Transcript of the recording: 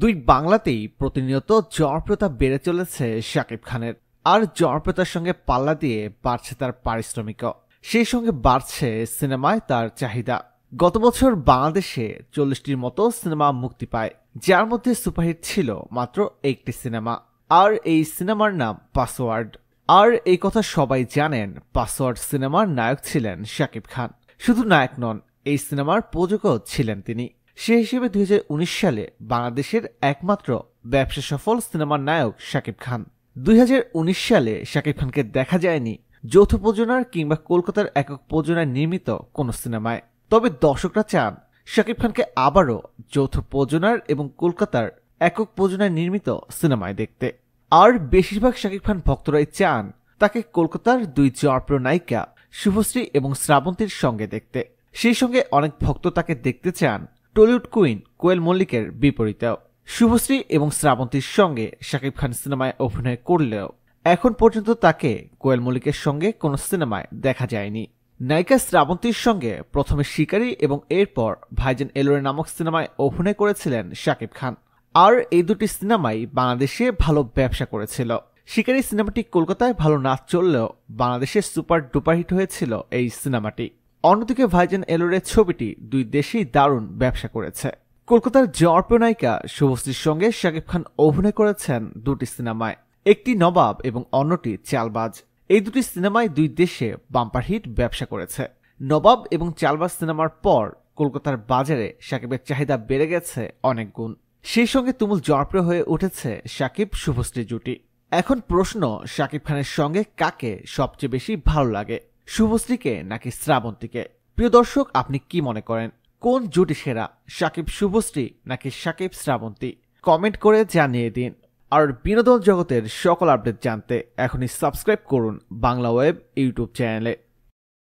দুই বাংলাতেই প্রতিনিয়ত জনপ্রিয়তা বেড়ে চলেছে শাকিব খানের আর জনপ্রিয়তার সঙ্গে পাল্লা দিয়ে বাড়ছে তার পারিশ্রমিকও সেই সঙ্গে বাড়ছে সিনেমায় তার চাহিদা গত বছর বাংলাদেশে চল্লিশটির মতো সিনেমা মুক্তি পায় যার মধ্যে সুপারহিট ছিল মাত্র একটি সিনেমা আর এই সিনেমার নাম পাসওয়ার্ড আর এই কথা সবাই জানেন পাসওয়ার্ড সিনেমার নায়ক ছিলেন শাকিব খান শুধু নায়ক নন এই সিনেমার প্রযোজকও ছিলেন তিনি সে হিসেবে দুই সালে বাংলাদেশের একমাত্র ব্যবসা সফল সিনেমার নায়ক শাকিব খান দুই সালে শাকিব খানকে দেখা যায়নি যৌথ প্রযোজনার কিংবা কলকাতার একক প্রযোজনায় নির্মিত কোনো সিনেমায় তবে দর্শকরা চান শাকিব খানকে আবারও যৌথ প্রযোজনার এবং কলকাতার একক প্রযোজনায় নির্মিত সিনেমায় দেখতে আর বেশিরভাগ শাকিব খান ভক্তরাই চান তাকে কলকাতার দুই জনপ্রিয় নায়িকা শুভশ্রী এবং শ্রাবন্তীর সঙ্গে দেখতে সেই সঙ্গে অনেক ভক্ত তাকে দেখতে চান টলিউড কুইন কোয়েল মল্লিকের বিপরীতেও শুভশ্রী এবং শ্রাবন্তীর সঙ্গে শাকিব খান সিনেমায় অভিনয় করলেও এখন পর্যন্ত তাকে কোয়েল মল্লিকের সঙ্গে কোনো সিনেমায় দেখা যায়নি নায়িকা শ্রাবন্তীর সঙ্গে প্রথমে শিকারী এবং এরপর ভাইজান এলোরে নামক সিনেমায় অভিনয় করেছিলেন শাকিব খান আর এই দুটি সিনেমাই বাংলাদেশে ভালো ব্যবসা করেছিল শিকারী সিনেমাটি কলকাতায় ভালো না চললেও বাংলাদেশে সুপার ডুপার হিট হয়েছিল এই সিনেমাটি অন্যদিকে ভাইজান এলোরের ছবিটি দুই দেশেই দারুণ ব্যবসা করেছে কলকাতার জনপ্রিয় নায়িকা শুভশ্রীর সঙ্গে শাকিব খান অভিনয় করেছেন দুটি সিনেমায় একটি নবাব এবং অন্যটি চালবাজ এই দুটি সিনেমায় দুই দেশে বাম্পার হিট ব্যবসা করেছে নবাব এবং চালবাজ সিনেমার পর কলকাতার বাজারে সাকিবের চাহিদা বেড়ে গেছে অনেক গুণ সেই সঙ্গে তুমুল জনপ্রিয় হয়ে উঠেছে সাকিব শুভশ্রী জুটি এখন প্রশ্ন সাকিব খানের সঙ্গে কাকে সবচেয়ে বেশি ভালো লাগে শুভশ্রীকে নাকি শ্রাবন্তীকে প্রিয় দর্শক আপনি কি মনে করেন কোন জুটি সেরা সাকিব শুভশ্রী নাকি সাকিব শ্রাবন্তী কমেন্ট করে জানিয়ে দিন আর বিনোদন জগতের সকল আপডেট জানতে এখনই সাবস্ক্রাইব করুন বাংলা ওয়েব ইউটিউব চ্যানেলে